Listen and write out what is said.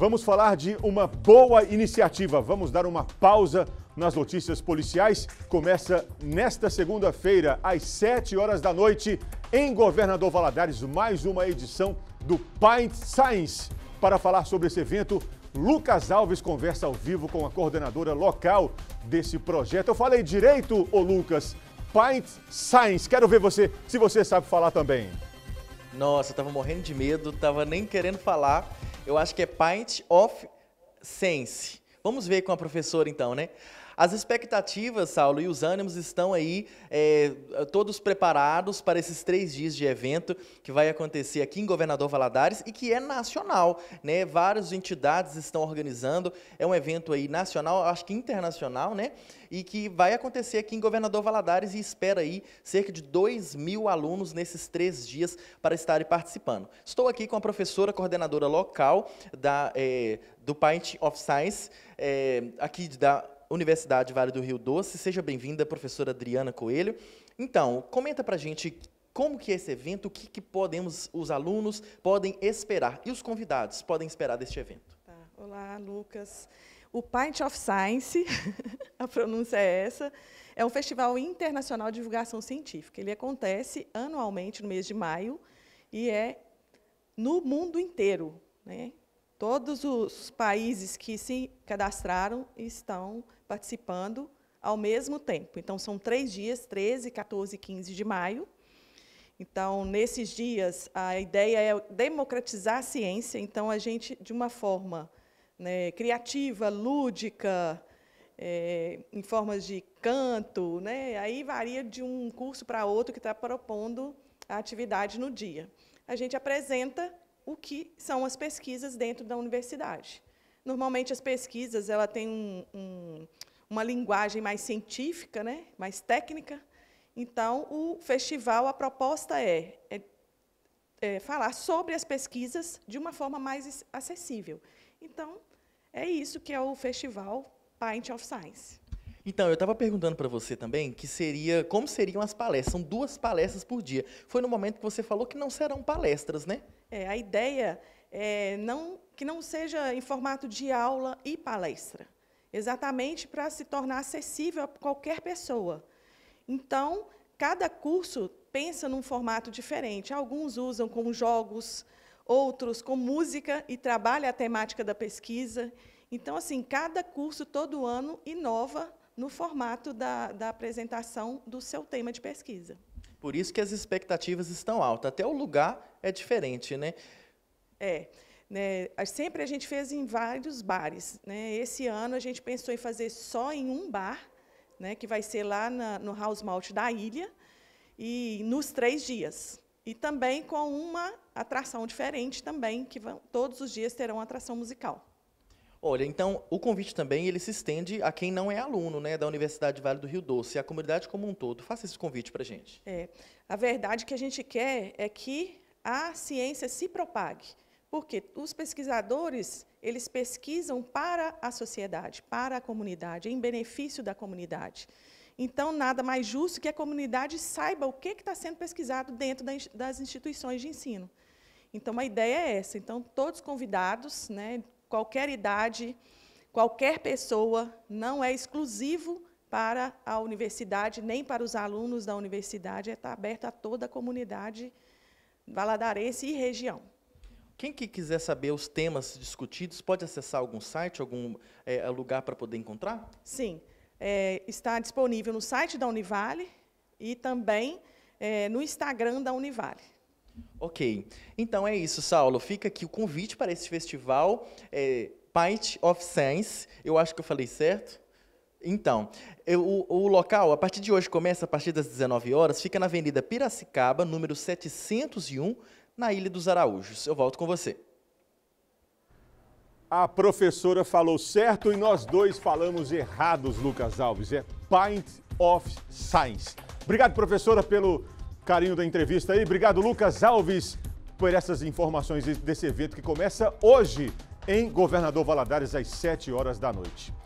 Vamos falar de uma boa iniciativa. Vamos dar uma pausa nas notícias policiais. Começa nesta segunda-feira, às 7 horas da noite, em Governador Valadares, mais uma edição do Pint Science. Para falar sobre esse evento, Lucas Alves conversa ao vivo com a coordenadora local desse projeto. Eu falei direito, ô Lucas? Pint Science. Quero ver você, se você sabe falar também. Nossa, eu tava morrendo de medo, tava nem querendo falar. Eu acho que é pint of sense. Vamos ver com a professora então, né? As expectativas, Saulo, e os ânimos estão aí é, todos preparados para esses três dias de evento que vai acontecer aqui em Governador Valadares e que é nacional, né? Várias entidades estão organizando, é um evento aí nacional, acho que internacional, né? E que vai acontecer aqui em Governador Valadares e espera aí cerca de 2 mil alunos nesses três dias para estarem participando. Estou aqui com a professora coordenadora local da, é, do Pint of Science, é, aqui da Universidade Vale do Rio Doce. Seja bem-vinda, professora Adriana Coelho. Então, comenta para a gente como que é esse evento, o que, que, podemos, os alunos podem esperar e os convidados podem esperar deste evento. Tá. Olá, Lucas. O Pint of Science, a pronúncia é essa, é um festival internacional de divulgação científica. Ele acontece anualmente no mês de maio e é no mundo inteiro. Né? Todos os países que se cadastraram estão participando ao mesmo tempo. Então, são três dias, 13, 14 e 15 de maio. Então, nesses dias, a ideia é democratizar a ciência. Então, a gente, de uma forma né, criativa, lúdica, é, em formas de canto, né, aí varia de um curso para outro que está propondo a atividade no dia. A gente apresenta o que são as pesquisas dentro da universidade. Normalmente, as pesquisas ela tem um, um, uma linguagem mais científica, né? mais técnica. Então, o festival, a proposta é, é, é falar sobre as pesquisas de uma forma mais acessível. Então, é isso que é o festival Pint of Science. Então, eu estava perguntando para você também que seria como seriam as palestras. São duas palestras por dia. Foi no momento que você falou que não serão palestras, né? É, a ideia é não, que não seja em formato de aula e palestra, exatamente para se tornar acessível a qualquer pessoa. Então, cada curso pensa num formato diferente. Alguns usam com jogos, outros com música e trabalha a temática da pesquisa. Então, assim, cada curso todo ano inova no formato da, da apresentação do seu tema de pesquisa. Por isso que as expectativas estão altas. Até o lugar é diferente, né? É. Né, sempre a gente fez em vários bares. Né? Esse ano a gente pensou em fazer só em um bar, né, que vai ser lá na, no House Malt da Ilha, e nos três dias. E também com uma atração diferente também, que vão, todos os dias terão atração musical. Olha, então o convite também ele se estende a quem não é aluno né, da Universidade Vale do Rio Doce, a comunidade como um todo. Faça esse convite para a gente. É, a verdade que a gente quer é que a ciência se propague, porque os pesquisadores eles pesquisam para a sociedade, para a comunidade, em benefício da comunidade. Então, nada mais justo que a comunidade saiba o que está sendo pesquisado dentro das instituições de ensino. Então, a ideia é essa. Então, todos convidados, né, qualquer idade, qualquer pessoa, não é exclusivo para a universidade, nem para os alunos da universidade, está é, aberto a toda a comunidade valadarense e região. Quem que quiser saber os temas discutidos, pode acessar algum site, algum é, lugar para poder encontrar? Sim, é, está disponível no site da Univale e também é, no Instagram da Univale. Ok. Então é isso, Saulo. Fica aqui o convite para esse festival é, Pint of Science. Eu acho que eu falei certo. Então, eu, o, local, a partir de hoje, começa a partir das 19 horas, fica na Avenida Piracicaba, número 701, na Ilha dos Araújos. Eu volto com você. A professora falou certo e nós dois falamos errados, Lucas Alves. É Pint of Science. Obrigado, professora, pelo carinho da entrevista aí. Obrigado, Lucas Alves, por essas informações desse evento que começa hoje em Governador Valadares às 7 horas da noite.